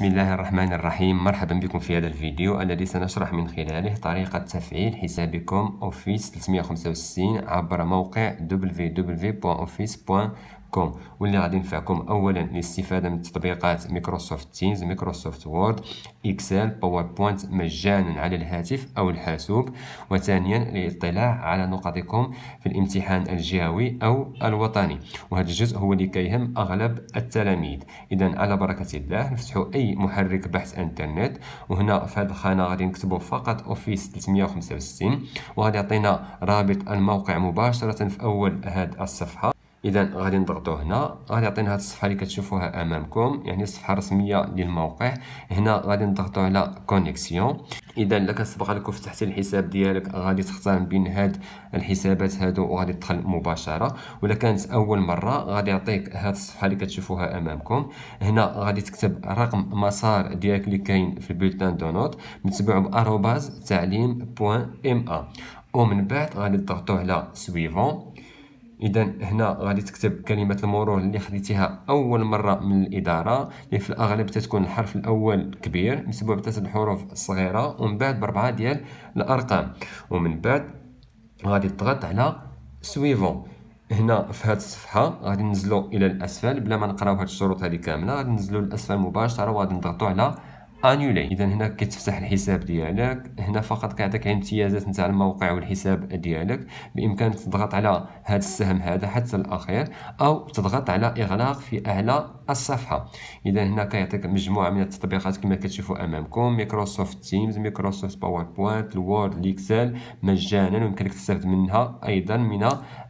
بسم الله الرحمن الرحيم مرحبا بكم في هذا الفيديو الذي سنشرح من خلاله طريقة تفعيل حسابكم أوفيس 365 عبر موقع www.office.com كوم واللي غادي ينفعكم اولا الاستفاده من تطبيقات مايكروسوفت تيمز مايكروسوفت وورد اكسل باوربوينت مجانا على الهاتف او الحاسوب وثانيا الاطلاع على نقطكم في الامتحان الجهوي او الوطني وهذا الجزء هو اللي كيهم اغلب التلاميذ اذا على بركه الله نفتحوا اي محرك بحث انترنت وهنا في هذه الخانه غادي نكتبوا فقط اوفيس 365 وغادي يعطينا رابط الموقع مباشره في اول هذه الصفحه اذا غادي نضغطو هنا غادي يعطينا هاد الصفحه اللي كتشوفوها امامكم يعني الصفحه الرسميه للموقع هنا غادي نضغطو على كونيكسيون اذا الا كان سبق لك فتحتي الحساب ديالك غادي تختار بين هاد الحسابات هادو وغادي تدخل مباشره ولا كانت اول مره غادي يعطيك هاد الصفحه اللي كتشوفوها امامكم هنا غادي تكتب رقم مسار ديالك اللي كاين في البولتان دو نوت متبوع باروباز تعليم بوان ام ا ومن بعد غادي تضغطوا على سويفون اذا هنا غادي تكتب كلمه المرور اللي خديتيها اول مره من الاداره اللي في الاغلب تتكون الحرف الاول كبير مسبوع بثلاثه الحروف الصغيره ومن بعد باربعه ديال الارقام ومن بعد غادي تضغط على سويفون هنا في هذه الصفحه غادي ننزلو الى الاسفل بلا ما نقراو هاد الشروط هذه كامله غادي ننزلو للاسفل مباشره وغادي نضغطو على انولي اذا هنا كتفتح الحساب ديالك هنا فقط كيعطيك الامتيازات نتاع الموقع والحساب ديالك بامكانك تضغط على هذا السهم هذا حتى الاخير او تضغط على اغلاق في اعلى الصفحه اذا هنا كيعطيك مجموعه من التطبيقات كما كتشوفوا امامكم مايكروسوفت تيمز مايكروسوفت باوربوينت الوورد الاكسل مجانا ويمكنك تستفد منها ايضا من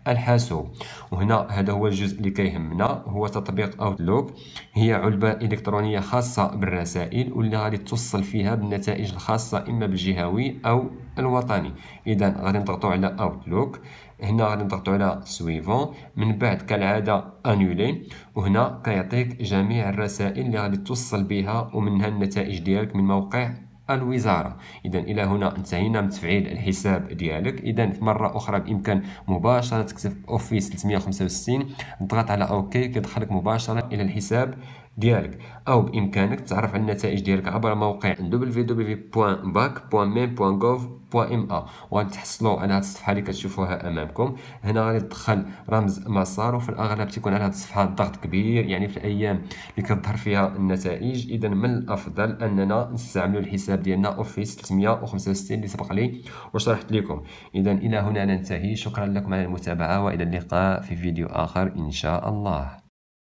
الحاسوب وهنا هذا هو الجزء اللي كيهمنا هو تطبيق اوتلوك هي علبه الكترونيه خاصه بالرسائل واللي غادي توصل فيها بالنتائج الخاصه اما بالجهوي او الوطني اذا غادي نضغطوا على اوتلوك هنا غادي نضغطوا على سويفون من بعد كالعاده انولي وهنا كيعطيك جميع الرسائل اللي غادي توصل بها ومنها النتائج ديالك من موقع الوزارة إذا إلى هنا انتهينا من تفعيل الحساب ديالك إذا مرة أخرى بإمكان مباشرة تكتب أوفيس 365 تضغط على أوكي كيدخلك مباشرة إلى الحساب ديالك او بامكانك تتعرف على النتائج ديالك عبر موقع www.bac.main.gov.ma وغتحصلوا على هذه الصفحه اللي كتشوفوها امامكم هنا غادي تدخل رمز مسار وفي الاغلب تيكون على هذه الصفحه ضغط كبير يعني في الايام اللي كتظهر فيها النتائج اذا من الافضل اننا نستعملوا الحساب ديالنا اوفيس 365 اللي سبق لي وشرحت لكم اذا الى هنا ننتهي شكرا لكم على المتابعه والى اللقاء في فيديو اخر ان شاء الله